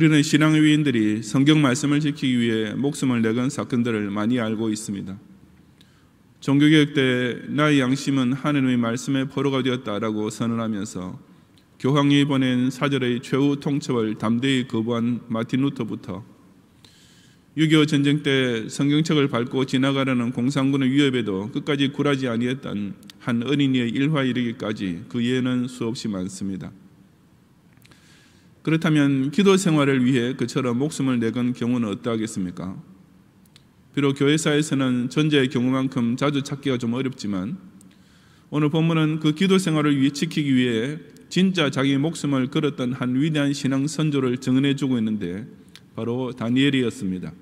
우리는 신앙의 위인들이 성경 말씀을 지키기 위해 목숨을 내건 사건들을 많이 알고 있습니다. 종교개혁 때 나의 양심은 하느님의 말씀에 포로가 되었다라고 선언하면서 교황이 보낸 사절의 최후 통첩을 담대히 거부한 마틴 루터부터 6.25 전쟁 때 성경책을 밟고 지나가려는 공산군의 위협에도 끝까지 굴하지 아니했던 한 어린이의 일화 이르기까지 그 예는 수없이 많습니다. 그렇다면 기도 생활을 위해 그처럼 목숨을 내건 경우는 어떠하겠습니까? 비록 교회사에서는 전제의 경우만큼 자주 찾기가 좀 어렵지만 오늘 본문은 그 기도 생활을 위해 지키기 위해 진짜 자기 목숨을 걸었던 한 위대한 신앙 선조를 증언해 주고 있는데 바로 다니엘이었습니다.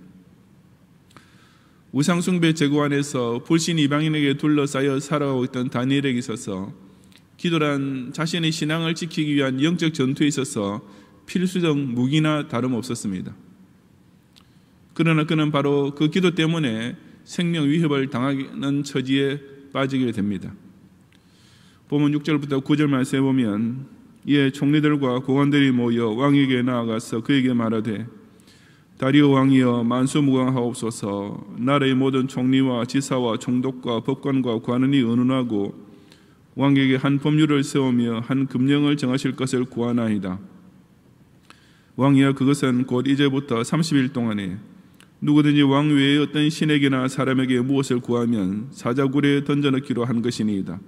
우상숭배 제국 안에서 불신 이방인에게 둘러싸여 살아가고 있던 다니엘에게 있어서 기도란 자신의 신앙을 지키기 위한 영적 전투에 있어서 필수적 무기나 다름없었습니다. 그러나 그는 바로 그 기도 때문에 생명 위협을 당하는 처지에 빠지게 됩니다. 보면 6절부터 9절 말씀에 보면 이에 총리들과 고관들이 모여 왕에게 나아가서 그에게 말하되 다리오 왕이여 만수무강하옵소서 나라의 모든 총리와 지사와 총독과 법관과 관원이 은은하고 왕에게 한 법률을 세우며 한 금령을 정하실 것을 구하나이다. 왕이여 그것은 곧 이제부터 30일 동안에 누구든지 왕 외의 어떤 신에게나 사람에게 무엇을 구하면 사자굴에 던져넣기로 한 것이니이다.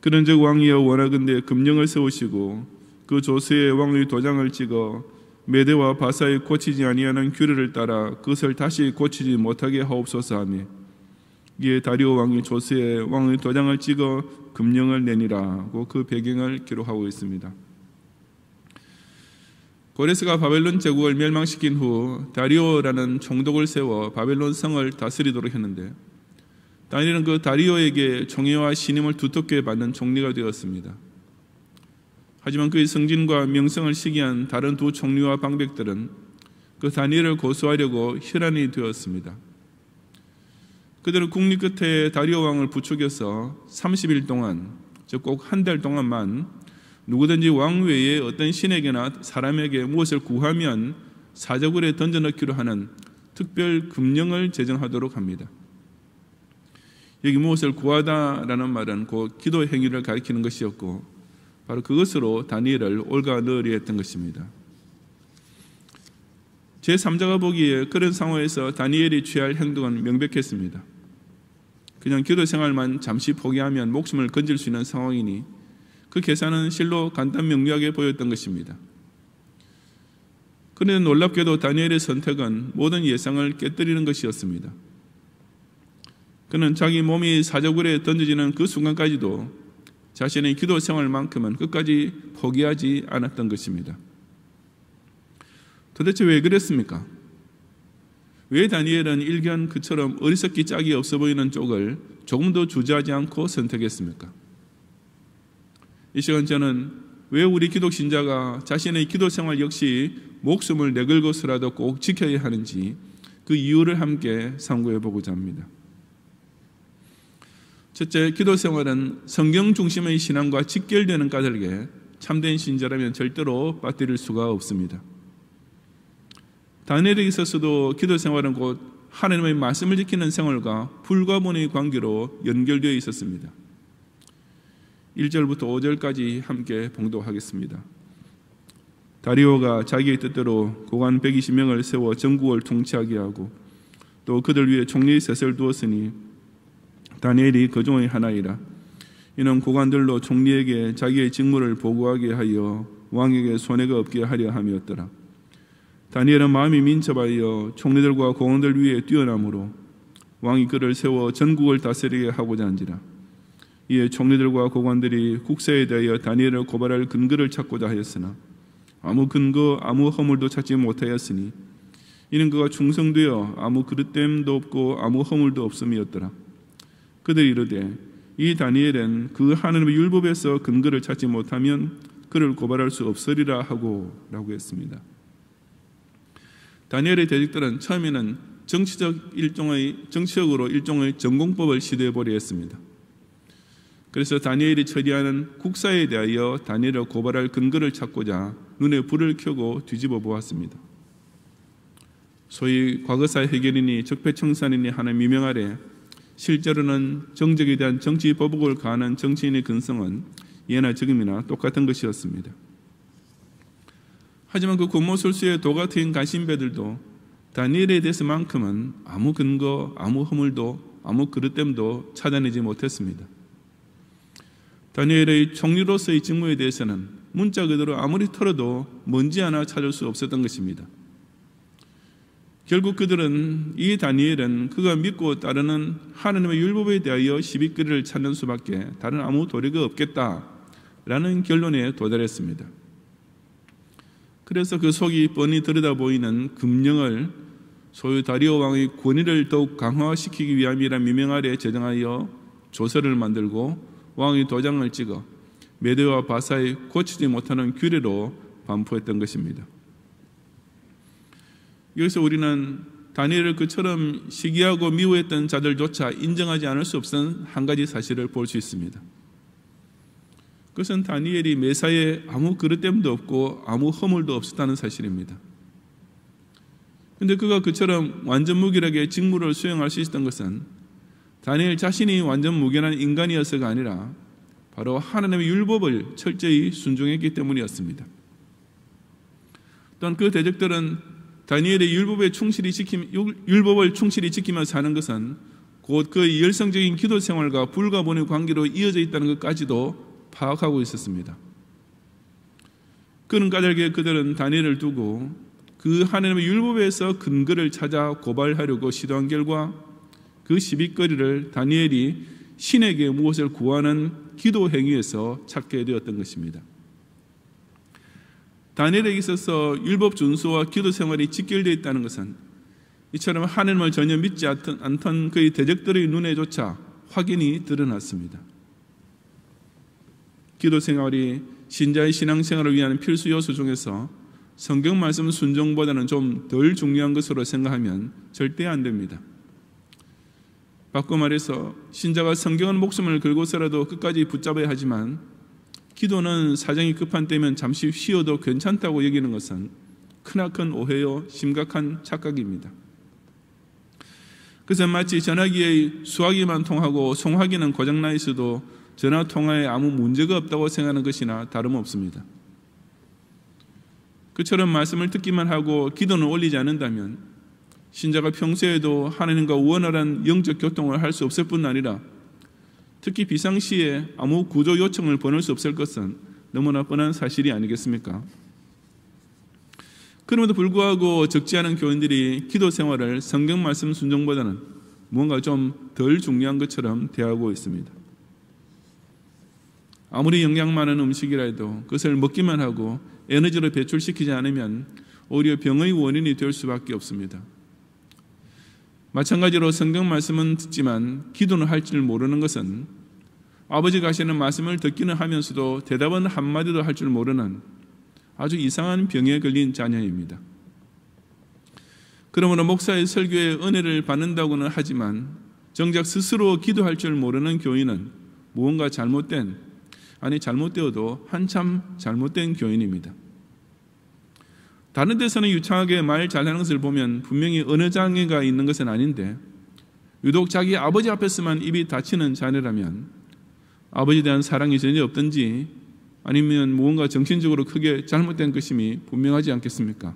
그런즉 왕이여 원하건대 금령을 세우시고 그 조세에 왕의 도장을 찍어 메대와 바사에 고치지 아니하는 규례를 따라 그것을 다시 고치지 못하게 하옵소서하며 이에 다리오 왕이 조세에 왕의 도장을 찍어 금령을 내니라고 그 배경을 기록하고 있습니다. 고레스가 바벨론 제국을 멸망시킨 후 다리오라는 총독을 세워 바벨론 성을 다스리도록 했는데 다니엘은 그 다리오에게 총예와 신임을 두텁게 받는 총리가 되었습니다. 하지만 그의 성진과 명성을 시기한 다른 두 총리와 방백들은 그 다니엘을 고소하려고 혈안이 되었습니다. 그들은 국리 끝에 다리오 왕을 부추겨서 30일 동안 즉 꼭 한 달 동안만 누구든지 왕 외에 어떤 신에게나 사람에게 무엇을 구하면 사자으에 던져넣기로 하는 특별 금령을 제정하도록 합니다. 여기 무엇을 구하다라는 말은 곧 기도 행위를 가리키는 것이었고 바로 그것으로 다니엘을 올가 넣으려 했던 것입니다. 제3자가 보기에 그런 상황에서 다니엘이 취할 행동은 명백했습니다. 그냥 기도 생활만 잠시 포기하면 목숨을 건질 수 있는 상황이니 그 계산은 실로 간단 명료하게 보였던 것입니다. 그런데 놀랍게도 다니엘의 선택은 모든 예상을 깨뜨리는 것이었습니다. 그는 자기 몸이 사저굴에 던져지는 그 순간까지도 자신의 기도 생활만큼은 끝까지 포기하지 않았던 것입니다. 도대체 왜 그랬습니까? 왜 다니엘은 일견 그처럼 어리석기 짝이 없어 보이는 쪽을 조금도 주저하지 않고 선택했습니까? 이 시간 저는 왜 우리 기도신자가 자신의 기도 생활 역시 목숨을 내걸 것이라도 꼭 지켜야 하는지 그 이유를 함께 상고해 보고자 합니다. 첫째, 기도 생활은 성경 중심의 신앙과 직결되는 까닭에 참된 신자라면 절대로 빠뜨릴 수가 없습니다. 다니엘에 있어서도 기도 생활은 곧 하나님의 말씀을 지키는 생활과 불가분의 관계로 연결되어 있었습니다. 1절부터 5절까지 함께 봉독하겠습니다. 다리오가 자기의 뜻대로 고관 120명을 세워 전국을 통치하게 하고 또 그들 위에 총리 셋을 두었으니 다니엘이 그 중의 하나이라. 이는 고관들로 총리에게 자기의 직무를 보고하게 하여 왕에게 손해가 없게 하려 함이었더라. 다니엘은 마음이 민첩하여 총리들과 고원들 위에 뛰어남으로 왕이 그를 세워 전국을 다스리게 하고자 한지라. 이에 총리들과 고관들이 국세에 대하여 다니엘을 고발할 근거를 찾고자 하였으나 아무 근거 아무 허물도 찾지 못하였으니 이는 그가 충성되어 아무 그릇됨도 없고 아무 허물도 없음이었더라 그들이 이르되 이 다니엘은 그 하나님의 율법에서 근거를 찾지 못하면 그를 고발할 수 없으리라 하고 라고 했습니다 다니엘의 대직들은 처음에는 정치적 일종의 정치적으로 일종의 전공법을 시도해 보려 했습니다 그래서 다니엘이 처리하는 국사에 대하여 다니엘을 고발할 근거를 찾고자 눈에 불을 켜고 뒤집어 보았습니다. 소위 과거사 해결인이 적폐청산인이 하는 미명 아래 실제로는 정적에 대한 정치 보복을 가하는 정치인의 근성은 예나 지금이나 똑같은 것이었습니다. 하지만 그 군모술수의 도가 트인 간신배들도 다니엘에 대해서만큼은 아무 근거, 아무 허물도, 아무 그릇됨도 찾아내지 못했습니다. 다니엘의 총리로서의 직무에 대해서는 문자 그대로 아무리 털어도 먼지 하나 찾을 수 없었던 것입니다. 결국 그들은 이 다니엘은 그가 믿고 따르는 하나님의 율법에 대하여 시비거리를 찾는 수밖에 다른 아무 도리가 없겠다라는 결론에 도달했습니다. 그래서 그 속이 뻔히 들여다 보이는 금령을 소유 다리오 왕의 권위를 더욱 강화시키기 위함이란 미명 아래 제정하여 조서를 만들고 왕이 도장을 찍어 메대와 바사에 고치지 못하는 규례로 반포했던 것입니다. 여기서 우리는 다니엘을 그처럼 시기하고 미워했던 자들조차 인정하지 않을 수 없는 한 가지 사실을 볼 수 있습니다. 그것은 다니엘이 매사에 아무 그릇됨도 없고 아무 허물도 없었다는 사실입니다. 그런데 그가 그처럼 완전 무기력에 직무를 수행할 수 있었던 것은 다니엘 자신이 완전 무견한 인간이어서가 아니라 바로 하나님의 율법을 철저히 순종했기 때문이었습니다. 또한 그 대적들은 다니엘의 율법에 충실히 지킴, 율법을 충실히 지키며 사는 것은 곧 그 열성적인 기도 생활과 불가분의 관계로 이어져 있다는 것까지도 파악하고 있었습니다. 그는 까닭에 그들은 다니엘을 두고 그 하나님의 율법에서 근거를 찾아 고발하려고 시도한 결과 그 시비거리를 다니엘이 신에게 무엇을 구하는 기도 행위에서 찾게 되었던 것입니다. 다니엘에게 있어서 율법 준수와 기도 생활이 직결되어 있다는 것은 이처럼 하나님을 전혀 믿지 않던 그의 대적들의 눈에조차 확인이 드러났습니다. 기도 생활이 신자의 신앙생활을 위한 필수 요소 중에서 성경 말씀 순종보다는 좀 덜 중요한 것으로 생각하면 절대 안 됩니다. 바꿔 말해서 신자가 성경은 목숨을 걸고서라도 끝까지 붙잡아야 하지만 기도는 사정이 급한 때면 잠시 쉬어도 괜찮다고 여기는 것은 크나큰 오해요 심각한 착각입니다. 그래서 마치 전화기에 수화기만 통하고 송화기는 고장나 있어도 전화 통화에 아무 문제가 없다고 생각하는 것이나 다름없습니다. 그처럼 말씀을 듣기만 하고 기도는 올리지 않는다면 신자가 평소에도 하나님과 원활한 영적 교통을 할 수 없을 뿐 아니라 특히 비상시에 아무 구조 요청을 보낼 수 없을 것은 너무나 뻔한 사실이 아니겠습니까? 그럼에도 불구하고 적지 않은 교인들이 기도 생활을 성경 말씀 순종보다는 뭔가 좀 덜 중요한 것처럼 대하고 있습니다. 아무리 영양 많은 음식이라도 그것을 먹기만 하고 에너지를 배출시키지 않으면 오히려 병의 원인이 될 수밖에 없습니다. 마찬가지로 성경 말씀은 듣지만 기도는 할 줄 모르는 것은 아버지가 하시는 말씀을 듣기는 하면서도 대답은 한마디도 할 줄 모르는 아주 이상한 병에 걸린 자녀입니다. 그러므로 목사의 설교에 은혜를 받는다고는 하지만 정작 스스로 기도할 줄 모르는 교인은 무언가 잘못된 아니 잘못되어도 한참 잘못된 교인입니다. 다른 데서는 유창하게 말 잘하는 것을 보면 분명히 어느 장애가 있는 것은 아닌데 유독 자기 아버지 앞에서만 입이 다치는 자녀라면 아버지에 대한 사랑이 전혀 없든지 아니면 무언가 정신적으로 크게 잘못된 것임이 분명하지 않겠습니까?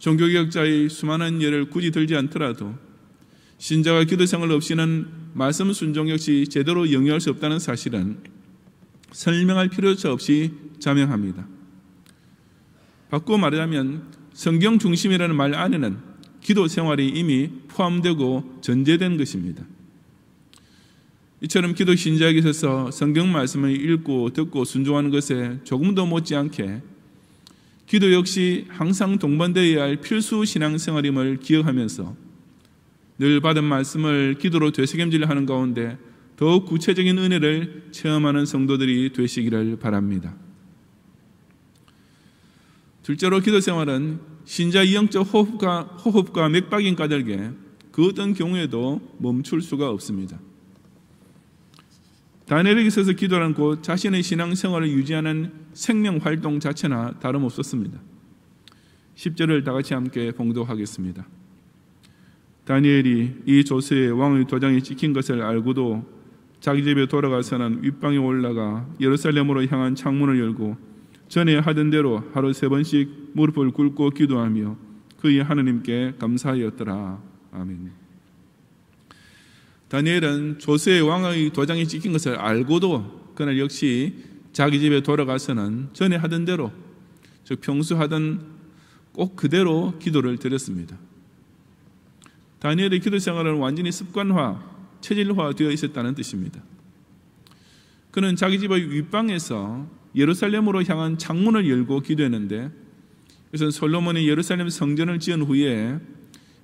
종교개혁자의 수많은 예를 굳이 들지 않더라도 신자가 기도생활 없이는 말씀 순종 역시 제대로 영위할 수 없다는 사실은 설명할 필요조차 없이 자명합니다. 바꾸어 말하자면 성경 중심이라는 말 안에는 기도 생활이 이미 포함되고 전제된 것입니다. 이처럼 기도 신자에 있어서 성경 말씀을 읽고 듣고 순종하는 것에 조금도 못지않게 기도 역시 항상 동반되어야 할 필수 신앙생활임을 기억하면서 늘 받은 말씀을 기도로 되새김질 하는 가운데 더욱 구체적인 은혜를 체험하는 성도들이 되시기를 바랍니다. 둘째로 기도 생활은 신자이 영적 호흡과, 호흡과 맥박인 까닭에 그 어떤 경우에도 멈출 수가 없습니다. 다니엘에게 있어서 기도란 곧 자신의 신앙생활을 유지하는 생명활동 자체나 다름없었습니다. 10절을 다 같이 함께 봉독하겠습니다. 다니엘이 이 조세의 왕의 도장이 찍힌 것을 알고도 자기 집에 돌아가서는 윗방에 올라가 예루살렘으로 향한 창문을 열고 전에 하던 대로 하루 세 번씩 무릎을 꿇고 기도하며 그의 하나님께 감사하였더라. 아멘. 다니엘은 조세 왕의 도장이 찍힌 것을 알고도 그날 역시 자기 집에 돌아가서는 전에 하던 대로 즉 평소 하던 꼭 그대로 기도를 드렸습니다. 다니엘의 기도 생활은 완전히 습관화, 체질화 되어 있었다는 뜻입니다. 그는 자기 집의 윗방에서 예루살렘으로 향한 창문을 열고 기도했는데 그래서 솔로몬이 예루살렘 성전을 지은 후에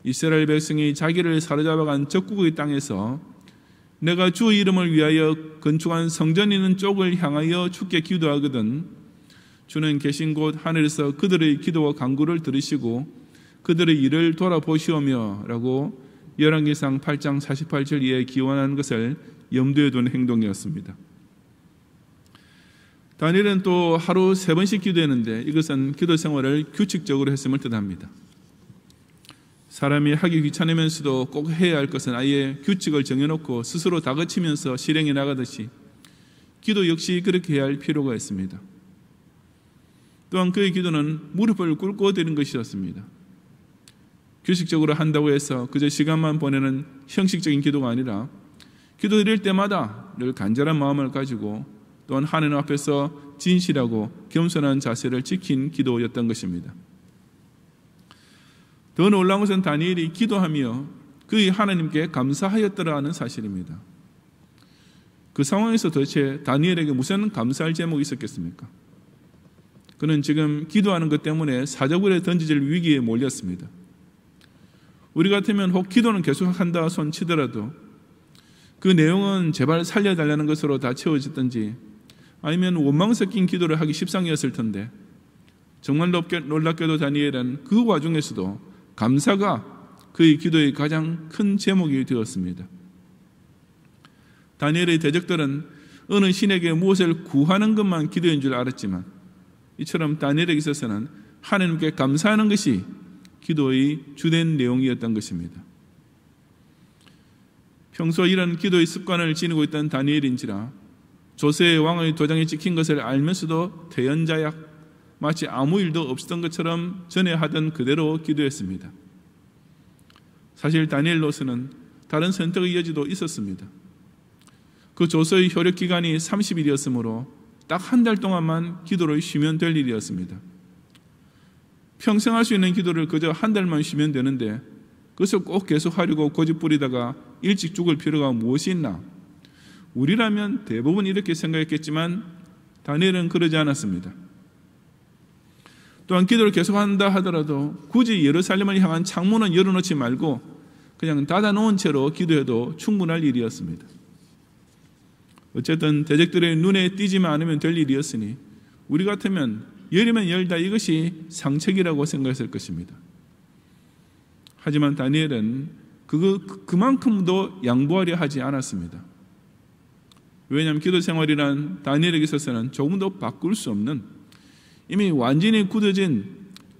이스라엘 백성이 자기를 사로잡아간 적국의 땅에서 내가 주 이름을 위하여 건축한 성전 있는 쪽을 향하여 주게 기도하거든 주는 계신 곳 하늘에서 그들의 기도와 간구를 들으시고 그들의 일을 돌아보시오며라고 1왕기상 8장 48절 이에 기원한 것을 염두에 둔 행동이었습니다. 다니엘은 또 하루 세 번씩 기도했는데 이것은 기도 생활을 규칙적으로 했음을 뜻합니다. 사람이 하기 귀찮으면서도 꼭 해야 할 것은 아예 규칙을 정해놓고 스스로 다그치면서 실행해 나가듯이 기도 역시 그렇게 해야 할 필요가 있습니다. 또한 그의 기도는 무릎을 꿇고 드는 것이었습니다. 규칙적으로 한다고 해서 그저 시간만 보내는 형식적인 기도가 아니라 기도 드릴 때마다 늘 간절한 마음을 가지고 또한 하나님 앞에서 진실하고 겸손한 자세를 지킨 기도였던 것입니다. 더 놀라운 것은 다니엘이 기도하며 그의 하나님께 감사하였더라는 사실입니다. 그 상황에서 도대체 다니엘에게 무슨 감사할 제목이 있었겠습니까? 그는 지금 기도하는 것 때문에 사적으로 던지질 위기에 몰렸습니다. 우리 같으면 혹 기도는 계속한다 손치더라도 그 내용은 제발 살려달라는 것으로 다 채워지든지 아니면 원망 섞인 기도를 하기 십상이었을 텐데 정말 놀랍게도 다니엘은 그 와중에서도 감사가 그의 기도의 가장 큰 제목이 되었습니다. 다니엘의 대적들은 어느 신에게 무엇을 구하는 것만 기도인 줄 알았지만 이처럼 다니엘에게 있어서는 하나님께 감사하는 것이 기도의 주된 내용이었던 것입니다. 평소 이런 기도의 습관을 지니고 있던 다니엘인지라 조세의 왕의 도장이 찍힌 것을 알면서도 대연자약 마치 아무 일도 없었던 것처럼 전에 하던 그대로 기도했습니다. 사실 다니엘로서는 다른 선택의 여지도 있었습니다. 그 조서의 효력 기간이 30일이었으므로 딱 한 달 동안만 기도를 쉬면 될 일이었습니다. 평생 할 수 있는 기도를 그저 한 달만 쉬면 되는데 그것을 꼭 계속하려고 고집부리다가 일찍 죽을 필요가 무엇이 있나 우리라면 대부분 이렇게 생각했겠지만 다니엘은 그러지 않았습니다. 또한 기도를 계속한다 하더라도 굳이 예루살렘을 향한 창문은 열어놓지 말고 그냥 닫아놓은 채로 기도해도 충분할 일이었습니다. 어쨌든 대적들의 눈에 띄지만 않으면 될 일이었으니 우리 같으면 열이면 열다 이것이 상책이라고 생각했을 것입니다. 하지만 다니엘은 그 그만큼도 양보하려 하지 않았습니다. 왜냐하면 기도 생활이란 다니엘에게 있어서는 조금도 바꿀 수 없는 이미 완전히 굳어진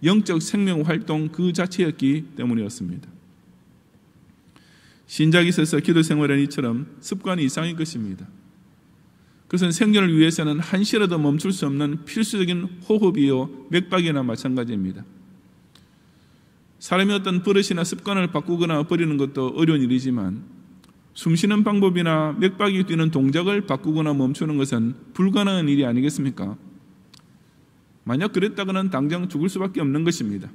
영적 생명 활동 그 자체였기 때문이었습니다. 신작이 있어서 기도 생활은 이처럼 습관이 이상인 것입니다. 그것은 생존을 위해서는 한시라도 멈출 수 없는 필수적인 호흡이요 맥박이나 마찬가지입니다. 사람이 어떤 버릇이나 습관을 바꾸거나 버리는 것도 어려운 일이지만 숨쉬는 방법이나 맥박이 뛰는 동작을 바꾸거나 멈추는 것은 불가능한 일이 아니겠습니까? 만약 그랬다가는 당장 죽을 수밖에 없는 것입니다.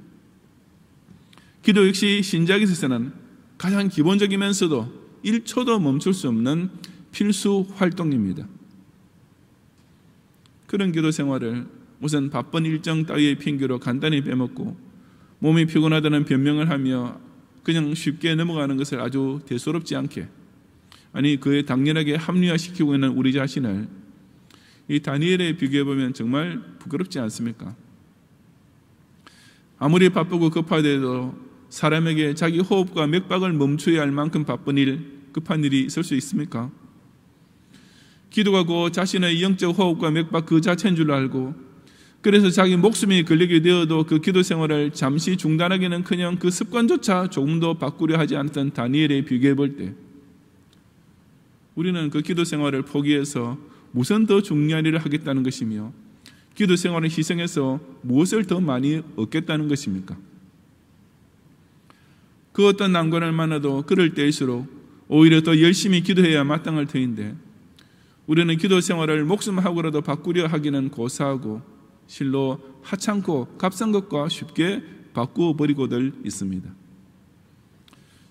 기도 역시 신자기서에서는 가장 기본적이면서도 1초도 멈출 수 없는 필수 활동입니다. 그런 기도 생활을 우선 바쁜 일정 따위의 핑계로 간단히 빼먹고 몸이 피곤하다는 변명을 하며 그냥 쉽게 넘어가는 것을 아주 대수롭지 않게 아니 그에 당연하게 합리화시키고 있는 우리 자신을 이 다니엘에 비교해 보면 정말 부끄럽지 않습니까? 아무리 바쁘고 급하대도 사람에게 자기 호흡과 맥박을 멈춰야 할 만큼 바쁜 일, 급한 일이 있을 수 있습니까? 기도하고 자신의 영적 호흡과 맥박 그 자체인 줄 알고 그래서 자기 목숨이 걸리게 되어도 그 기도 생활을 잠시 중단하기는 그냥 그 습관조차 조금도 바꾸려 하지 않던 다니엘에 비교해 볼때 우리는 그 기도 생활을 포기해서 무슨 더 중요한 일을 하겠다는 것이며 기도 생활을 희생해서 무엇을 더 많이 얻겠다는 것입니까? 그 어떤 난관을 만나도 그럴 때일수록 오히려 더 열심히 기도해야 마땅할 터인데 우리는 기도 생활을 목숨하고라도 바꾸려 하기는 고사하고 실로 하찮고 값싼 것과 쉽게 바꾸어 버리고들 있습니다.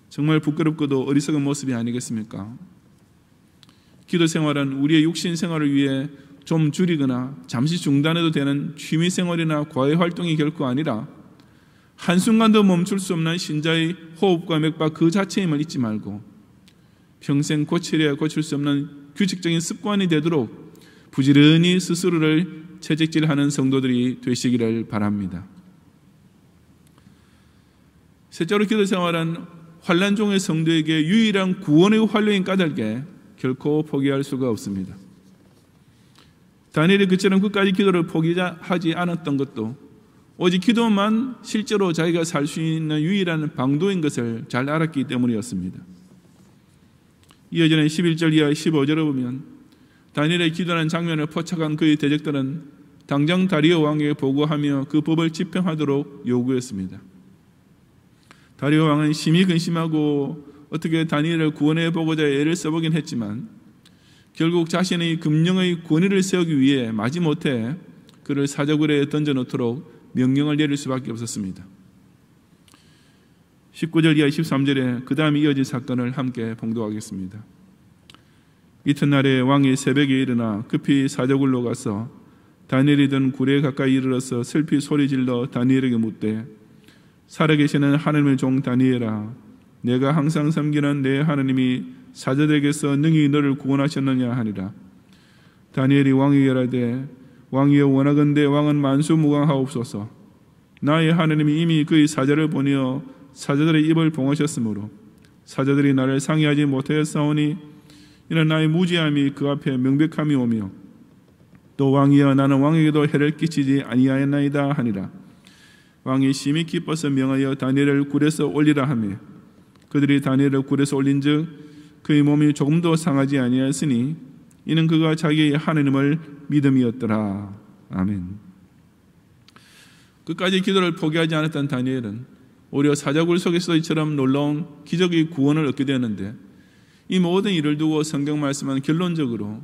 정말 부끄럽고도 어리석은 모습이 아니겠습니까? 기도 생활은 우리의 육신 생활을 위해 좀 줄이거나 잠시 중단해도 되는 취미 생활이나 과외 활동이 결코 아니라 한순간도 멈출 수 없는 신자의 호흡과 맥박 그 자체임을 잊지 말고 평생 고치려 고칠 수 없는 규칙적인 습관이 되도록 부지런히 스스로를 채찍질하는 성도들이 되시기를 바랍니다. 셋째로 기도 생활은 환란 종의 성도에게 유일한 구원의 활로인 까닭에 결코 포기할 수가 없습니다. 다니엘이 그처럼 끝까지 기도를 포기하지 않았던 것도 오직 기도만 실제로 자기가 살 수 있는 유일한 방도인 것을 잘 알았기 때문이었습니다. 이어지는 11절 이하 15절을 보면 다니엘의 기도하는 장면을 포착한 그의 대적들은 당장 다리오 왕에게 보고하며 그 법을 집행하도록 요구했습니다. 다리오 왕은 심히 근심하고 어떻게 다니엘을 구원해 보고자 애를 써보긴 했지만 결국 자신의 금령의 권위를 세우기 위해 마지못해 그를 사자굴에 던져놓도록 명령을 내릴 수밖에 없었습니다. 19절 이하 13절에 그 다음 이어진 사건을 함께 봉독하겠습니다. 이튿날에 왕이 새벽에 일어나 급히 사자굴로 가서 다니엘이 든 굴에 가까이 이르러서 슬피 소리질러 다니엘에게 묻되 살아계시는 하나님의 종 다니엘아 내가 항상 섬기는 내하느님이 사자들에게서 능히 너를 구원하셨느냐 하니라. 다니엘이 왕에게 이르되 왕이여 원하건대 왕은 만수무강하옵소서. 나의 하나님이 이미 그의 사자를 보내어 사자들의 입을 봉하셨으므로 사자들이 나를 상의하지 못하였사오니 이는 나의 무지함이 그 앞에 명백함이 오며 또 왕이여 나는 왕에게도 해를 끼치지 아니하였나이다 하니라. 왕이 심히 기뻐서 명하여 다니엘을 굴에서 올리라 하며 그들이 다니엘을 굴에서 올린즉 그의 몸이 조금도 상하지 아니하였으니 이는 그가 자기의 하느님을 믿음이었더라. 아멘. 끝까지 기도를 포기하지 않았던 다니엘은 오히려 사자굴 속에서 이처럼 놀라운 기적의 구원을 얻게 되었는데 이 모든 일을 두고 성경 말씀은 결론적으로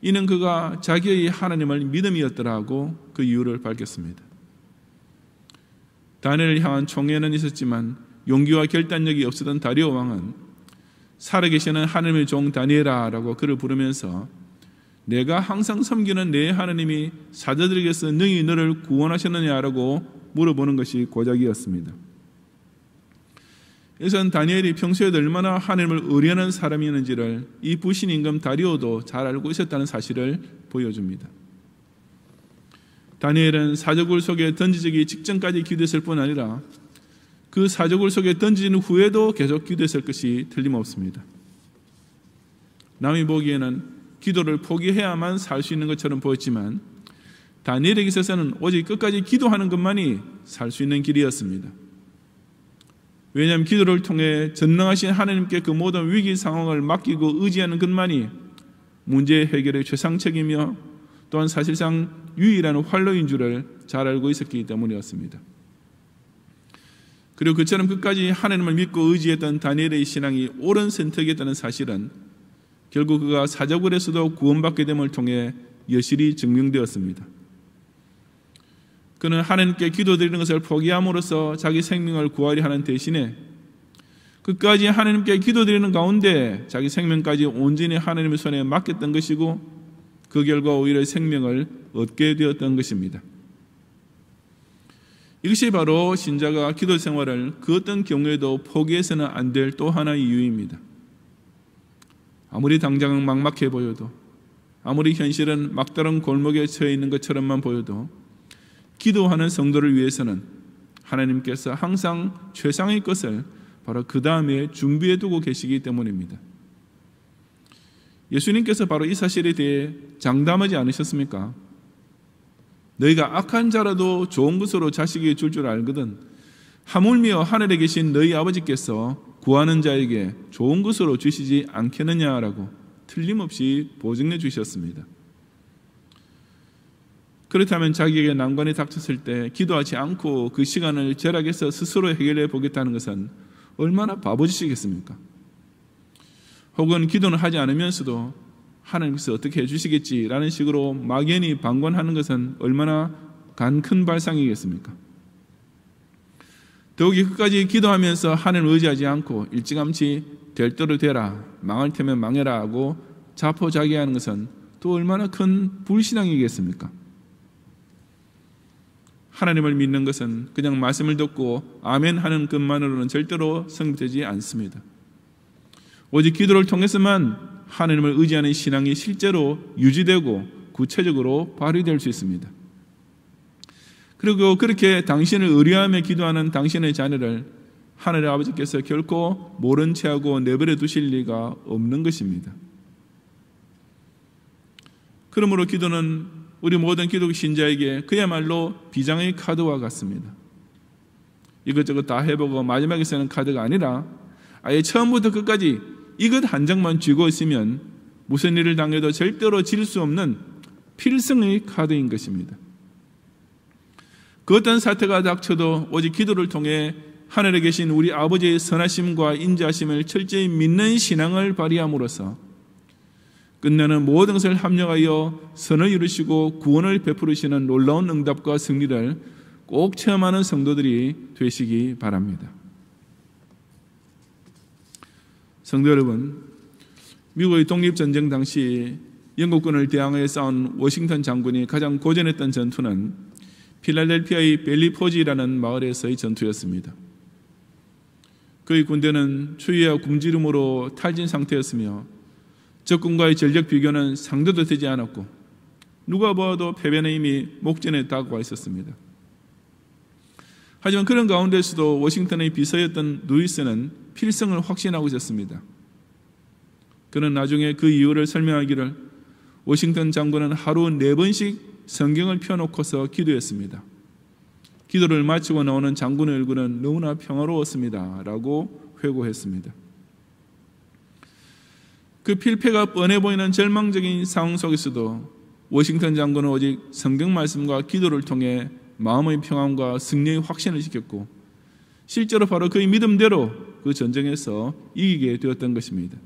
이는 그가 자기의 하나님을 믿음이었더라고 그 이유를 밝혔습니다. 다니엘을 향한 총애는 있었지만 용기와 결단력이 없었던 다리오 왕은 살아계시는 하나님의 종 다니엘아라고 그를 부르면서 내가 항상 섬기는 내 하나님이 사자들에게서 능히 너를 구원하셨느냐라고 물어보는 것이 고작이었습니다. 이것은 다니엘이 평소에도 얼마나 하나님을 의뢰하는 사람이었는지를 이 부신 임금 다리오도 잘 알고 있었다는 사실을 보여줍니다. 다니엘은 사저굴 속에 던지기 직전까지 기도했을 뿐 아니라 그사적을 속에 던지는 후에도 계속 기도했을 것이 틀림없습니다. 남이 보기에는 기도를 포기해야만 살 수 있는 것처럼 보였지만 다니엘에게 있어서는 오직 끝까지 기도하는 것만이 살 수 있는 길이었습니다. 왜냐하면 기도를 통해 전능하신 하나님께 그 모든 위기 상황을 맡기고 의지하는 것만이 문제 해결의 최상책이며 또한 사실상 유일한 활로인 줄을 잘 알고 있었기 때문이었습니다. 그리고 그처럼 끝까지 하나님을 믿고 의지했던 다니엘의 신앙이 옳은 선택이었다는 사실은 결국 그가 사자굴에서도 구원받게 됨을 통해 여실히 증명되었습니다. 그는 하나님께 기도드리는 것을 포기함으로써 자기 생명을 구하려 하는 대신에 끝까지 하나님께 기도드리는 가운데 자기 생명까지 온전히 하나님의 손에 맡겼던 것이고 그 결과 오히려 생명을 얻게 되었던 것입니다. 이것이 바로 신자가 기도 생활을 그 어떤 경우에도 포기해서는 안 될 또 하나의 이유입니다. 아무리 당장은 막막해 보여도 아무리 현실은 막다른 골목에 처해 있는 것처럼만 보여도 기도하는 성도를 위해서는 하나님께서 항상 최상의 것을 바로 그 다음에 준비해 두고 계시기 때문입니다. 예수님께서 바로 이 사실에 대해 장담하지 않으셨습니까? 너희가 악한 자라도 좋은 것으로 자식이 줄 줄 알거든 하물며 하늘에 계신 너희 아버지께서 구하는 자에게 좋은 것으로 주시지 않겠느냐라고 틀림없이 보증해 주셨습니다. 그렇다면 자기에게 난관이 닥쳤을 때 기도하지 않고 그 시간을 절약해서 스스로 해결해 보겠다는 것은 얼마나 바보짓이겠습니까? 혹은 기도는 하지 않으면서도 하나님께서 어떻게 해주시겠지라는 식으로 막연히 방관하는 것은 얼마나 간 큰 발상이겠습니까? 더욱이 끝까지 기도하면서 하늘 의지하지 않고 일찌감치 될 대로 되라 망할 테면 망해라 하고 자포자기하는 것은 또 얼마나 큰 불신앙이겠습니까? 하나님을 믿는 것은 그냥 말씀을 듣고 아멘 하는 것만으로는 절대로 성립되지 않습니다. 오직 기도를 통해서만 하나님을 의지하는 신앙이 실제로 유지되고 구체적으로 발휘될 수 있습니다. 그리고 그렇게 당신을 의뢰하며 기도하는 당신의 자녀를 하늘의 아버지께서 결코 모른 체하고 내버려 두실 리가 없는 것입니다. 그러므로 기도는 우리 모든 기독 신자에게 그야말로 비장의 카드와 같습니다. 이것저것 다 해보고 마지막에 쓰는 카드가 아니라 아예 처음부터 끝까지 이것 한 장만 쥐고 있으면 무슨 일을 당해도 절대로 질 수 없는 필승의 카드인 것입니다. 그 어떤 사태가 닥쳐도 오직 기도를 통해 하늘에 계신 우리 아버지의 선하심과 인자심을 철저히 믿는 신앙을 발휘함으로써 끝내는 모든 것을 합력하여 선을 이루시고 구원을 베푸시는 놀라운 응답과 승리를 꼭 체험하는 성도들이 되시기 바랍니다. 성도 여러분, 미국의 독립전쟁 당시 영국군을 대항해 싸운 워싱턴 장군이 가장 고전했던 전투는 필라델피아의 벨리포지라는 마을에서의 전투였습니다. 그의 군대는 추위와 굶주림으로 탈진 상태였으며 적군과의 전력 비교는 상대도 되지 않았고 누가 봐도 패배는 이미 목전에 다가와 있었습니다. 하지만 그런 가운데서도 워싱턴의 비서였던 루이스는 필성을 확신하고 있었습니다. 그는 나중에 그 이유를 설명하기를 워싱턴 장군은 하루 네 번씩 성경을 펴놓고서 기도했습니다. 기도를 마치고 나오는 장군의 얼굴은 너무나 평화로웠습니다. 라고 회고했습니다. 그 필패가 뻔해 보이는 절망적인 상황 속에서도 워싱턴 장군은 오직 성경 말씀과 기도를 통해 마음의 평안과 승리의 확신을 지켰고 실제로 바로 그의 믿음대로 그 전쟁에서 이기게 되었던 것입니다.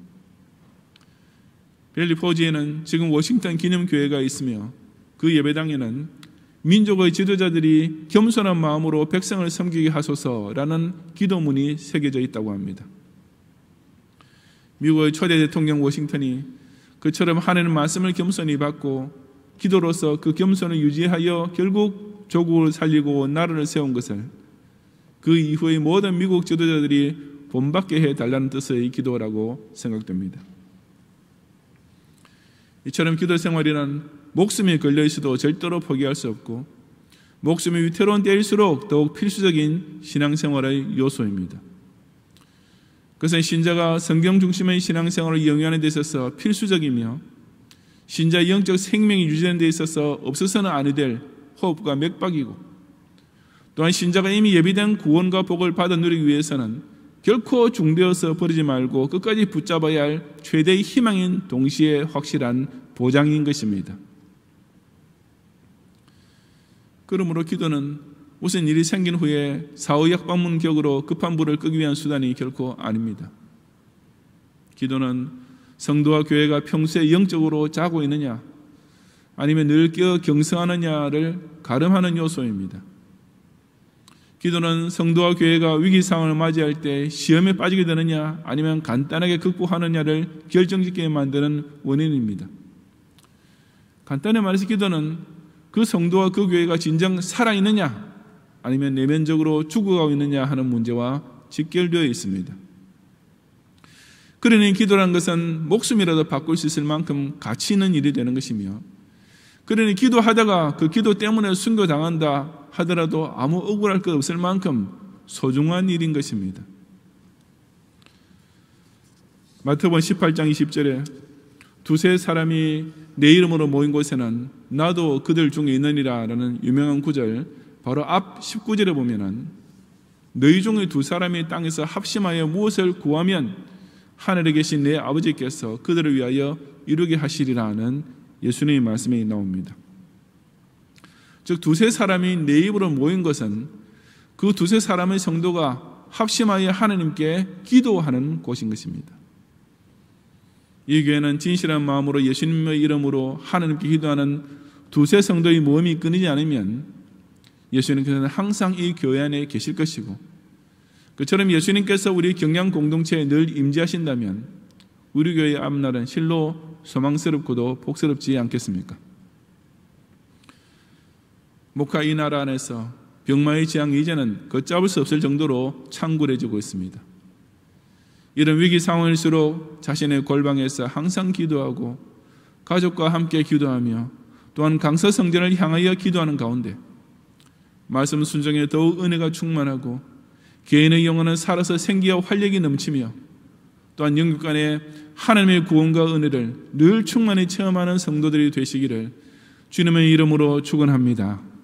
벨리포지에는 지금 워싱턴 기념교회가 있으며 그 예배당에는 민족의 지도자들이 겸손한 마음으로 백성을 섬기게 하소서라는 기도문이 새겨져 있다고 합니다. 미국의 초대 대통령 워싱턴이 그처럼 하나님 말씀을 겸손히 받고 기도로서 그 겸손을 유지하여 결국 조국을 살리고 나라를 세운 것을 그 이후의 모든 미국 지도자들이 본받게 해 달라는 뜻의 기도라고 생각됩니다. 이처럼 기도 생활이란 목숨이 걸려 있어도 절대로 포기할 수 없고 목숨이 위태로운 때일수록 더욱 필수적인 신앙생활의 요소입니다. 그것은 신자가 성경 중심의 신앙생활을 영위하는 데 있어서 필수적이며 신자의 영적 생명이 유지되는 데 있어서 없어서는 아니 될 호흡과 맥박이고 또한 신자가 이미 예비된 구원과 복을 받아 누리기 위해서는 결코 중대어서 버리지 말고 끝까지 붙잡아야 할 최대의 희망인 동시에 확실한 보장인 것입니다. 그러므로 기도는 무슨 일이 생긴 후에 사후 약방문 격으로 급한 불을 끄기 위한 수단이 결코 아닙니다. 기도는 성도와 교회가 평소에 영적으로 자고 있느냐 아니면 늘 깨어 경성하느냐를 가름하는 요소입니다. 기도는 성도와 교회가 위기 상황을 맞이할 때 시험에 빠지게 되느냐 아니면 간단하게 극복하느냐를 결정짓게 만드는 원인입니다. 간단히 말해서 기도는 그 성도와 그 교회가 진정 살아있느냐 아니면 내면적으로 죽어가고 있느냐 하는 문제와 직결되어 있습니다. 그러니 기도란 것은 목숨이라도 바꿀 수 있을 만큼 가치 있는 일이 되는 것이며 그러니 기도하다가 그 기도 때문에 순교당한다 하더라도 아무 억울할 것 없을 만큼 소중한 일인 것입니다. 마태복음 18장 20절에 두세 사람이 내 이름으로 모인 곳에는 나도 그들 중에 있느니라라는 유명한 구절 바로 앞 19절에 보면은 너희 중에 두 사람이 땅에서 합심하여 무엇을 구하면 하늘에 계신 내 아버지께서 그들을 위하여 이루게 하시리라는 예수님의 말씀이 나옵니다. 즉 두세 사람이 내 입으로 모인 것은 그 두세 사람의 성도가 합심하여 하나님께 기도하는 곳인 것입니다. 이 교회는 진실한 마음으로 예수님의 이름으로 하나님께 기도하는 두세 성도의 모임이 끊이지 않으면 예수님께서는 항상 이 교회 안에 계실 것이고 그처럼 예수님께서 우리 경양 공동체에 늘 임재하신다면 우리 교회의 앞날은 실로 소망스럽고도 복스럽지 않겠습니까? 목화 이 나라 안에서 병마의 재앙이 제는 걷잡을 수 없을 정도로 창궐해지고 있습니다. 이런 위기 상황일수록 자신의 골방에서 항상 기도하고 가족과 함께 기도하며 또한 강서 성전을 향하여 기도하는 가운데 말씀 순종에 더욱 은혜가 충만하고 개인의 영혼은 살아서 생기와 활력이 넘치며 또한 영국 간의 하나님의 구원과 은혜를 늘 충만히 체험하는 성도들이 되시기를 주님의 이름으로 축원합니다.